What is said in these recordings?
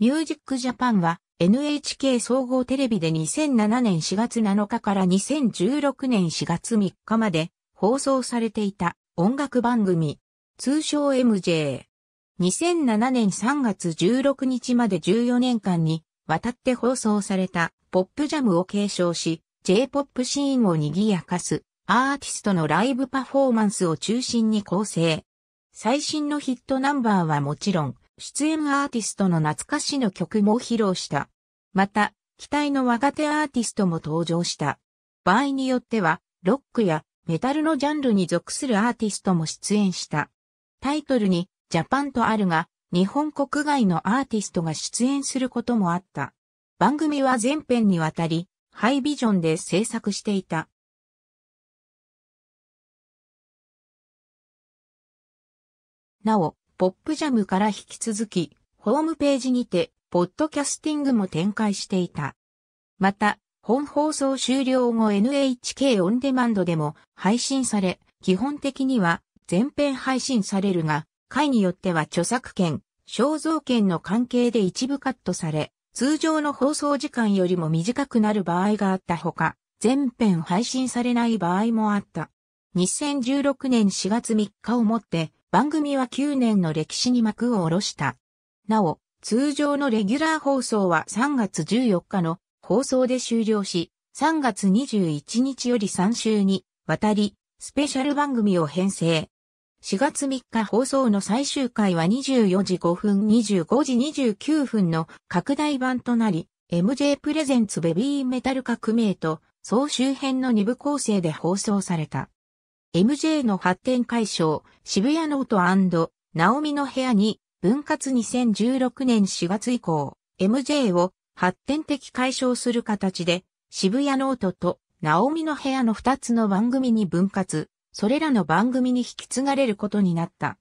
ミュージックジャパンは NHK 総合テレビで2007年4月7日から2016年4月3日まで放送されていた音楽番組、通称 MJ。2007年3月16日まで14年間に渡って放送されたポップジャムを継承し、J-POP シーンを賑やかすアーティストのライブパフォーマンスを中心に構成。最新のヒットナンバーはもちろん、出演アーティストの懐かしの曲も披露した。また、期待の若手アーティストも登場した。場合によっては、ロックやメタルのジャンルに属するアーティストも出演した。タイトルに、ジャパンとあるが、日本国外のアーティストが出演することもあった。番組は全編にわたり、ハイビジョンで制作していた。なお、ポップジャムから引き続き、ホームページにて、ポッドキャスティングも展開していた。また、本放送終了後 NHK オンデマンドでも配信され、基本的には全編配信されるが、回によっては著作権、肖像権の関係で一部カットされ、通常の放送時間よりも短くなる場合があったほか、全編配信されない場合もあった。2016年4月3日をもって、番組は9年の歴史に幕を下ろした。なお、通常のレギュラー放送は3月14日の放送で終了し、3月21日より3週にわたり、スペシャル番組を編成。4月3日放送の最終回は24時5分25時29分の拡大版となり、MJ プレゼンツベビーメタル革命と総集編の2部構成で放送された。MJ の発展解消、渋谷ノートナオミの部屋に、分割2016年4月以降、MJ を発展的解消する形で、渋谷ノートとナオミの部屋の2つの番組に分割、それらの番組に引き継がれることになった。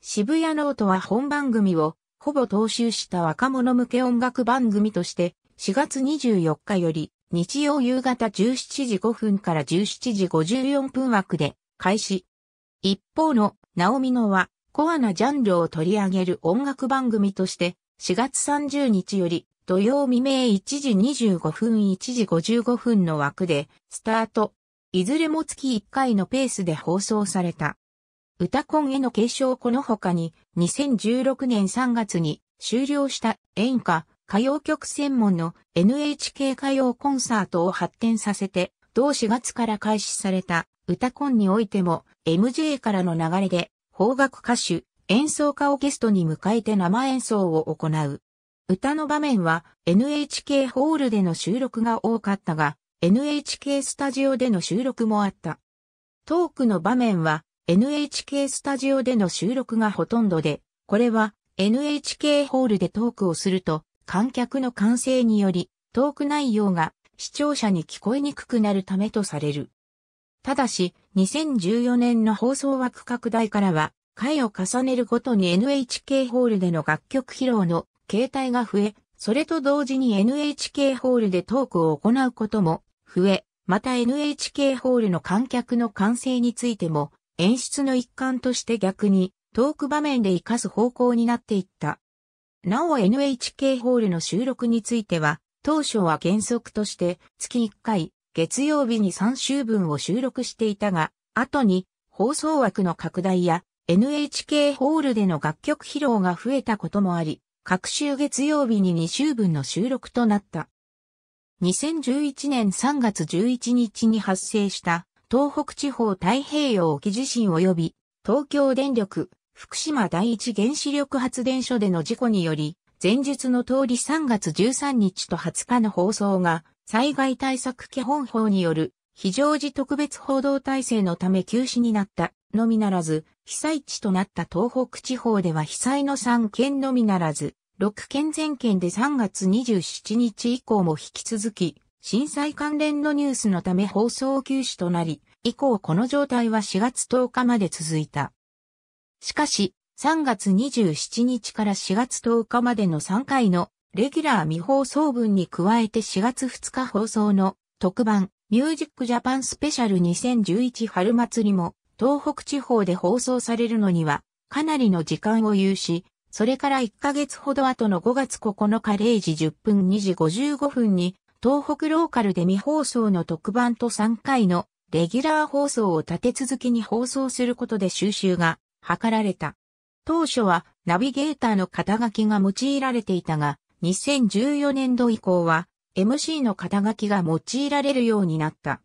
渋谷ノートは本番組をほぼ踏襲した若者向け音楽番組として、4月24日より日曜夕方17時5分から17時54分枠で開始。一方の、ナオミノは、コアなジャンルを取り上げる音楽番組として、4月30日より、土曜未明1時25分1時55分の枠で、スタート。いずれも月1回のペースで放送された。歌コンへの継承この他に、2016年3月に終了した演歌、歌謡曲専門の NHK 歌謡コンサートを発展させて、同4月から開始された歌コンにおいても MJ からの流れで邦楽歌手、演奏家をゲストに迎えて生演奏を行う。歌の場面は NHK ホールでの収録が多かったが、NHK スタジオでの収録もあった。トークの場面は NHK スタジオでの収録がほとんどで、これは NHK ホールでトークをすると観客の歓声によりトーク内容が視聴者に聞こえにくくなるためとされる。ただし、2014年の放送枠拡大からは、回を重ねるごとに NHK ホールでの楽曲披露の形態が増え、それと同時に NHK ホールでトークを行うことも増え、また NHK ホールの観客の歓声についても演出の一環として逆にトーク場面で活かす方向になっていった。なお NHK ホールの収録については当初は原則として月1回月曜日に3週分を収録していたが、後に放送枠の拡大や NHK ホールでの楽曲披露が増えたこともあり、各週月曜日に2週分の収録となった。2011年3月11日に発生した東北地方太平洋沖地震及び東京電力福島第一原子力発電所での事故により前述の通り3月13日と20日の放送が、災害対策基本法による非常時特別報道体制のため休止になったのみならず、被災地となった東北地方では被災の3県のみならず、6県全県で3月27日以降も引き続き、震災関連のニュースのため放送休止となり、以降この状態は4月10日まで続いた。しかし、3月27日から4月10日までの3回のレギュラー未放送分に加えて4月2日放送の特番ミュージックジャパンスペシャル2011春祭りも東北地方で放送されるのにはかなりの時間を有し、それから1ヶ月ほど後の5月9日0時10分2時55分に東北ローカルで未放送の特番と3回のレギュラー放送を立て続けに放送することで収集が図られた。当初はナビゲーターの肩書きが用いられていたが、2014年度以降は MC の肩書きが用いられるようになった。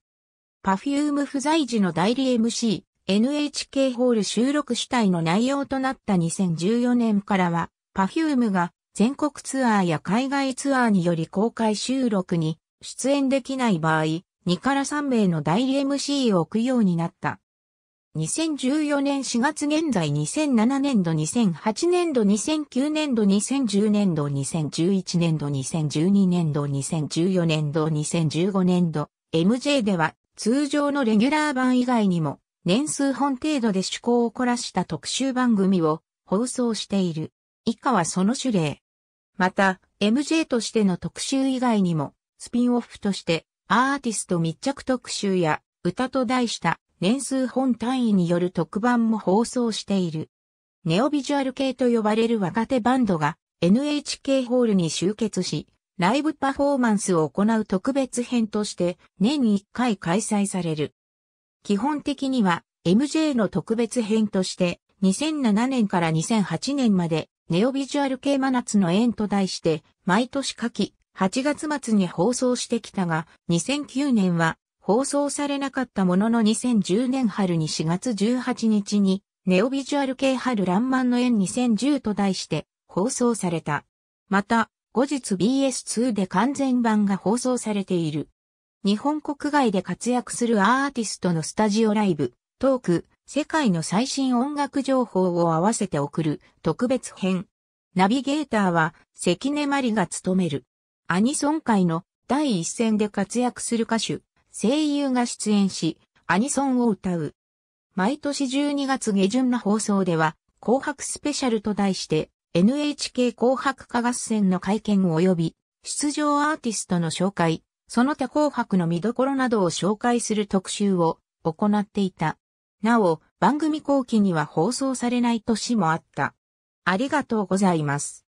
Perfume 不在時の代理 MC、NHK ホール収録主体の内容となった2014年からは、Perfume が全国ツアーや海外ツアーにより公開収録に出演できない場合、2から3名の代理 MC を置くようになった。2014年4月現在2007年度2008年度2009年度2010年度2011年度2012年度2014年度2015年度 MJ では通常のレギュラー版以外にも年数本程度で趣向を凝らした特集番組を放送している。以下はその種類。また、MJ としての特集以外にも、スピンオフとして、アーティスト密着特集や、歌と題した年数本単位による特番も放送している。ネオビジュアル系と呼ばれる若手バンドが NHK ホールに集結し、ライブパフォーマンスを行う特別編として年に1回開催される。基本的には MJ の特別編として2007年から2008年までネオビジュアル系真夏の縁と題して毎年夏季8月末に放送してきたが2009年は放送されなかったものの2010年春に4月18日に、ネオビジュアル系春爛漫の縁2010と題して放送された。また、後日 BS2 で完全版が放送されている。日本国外で活躍するアーティストのスタジオライブ、トーク、世界の最新音楽情報を合わせて送る特別編。ナビゲーターは関根麻里が務める。アニソン界の第一線で活躍する歌手、声優が出演し、アニソンを歌う。毎年12月下旬の放送では、紅白スペシャルと題して、NHK 紅白歌合戦の会見及び、出場アーティストの紹介、その他紅白の見どころなどを紹介する特集を行っていた。なお、番組後期には放送されない年もあった。ありがとうございます。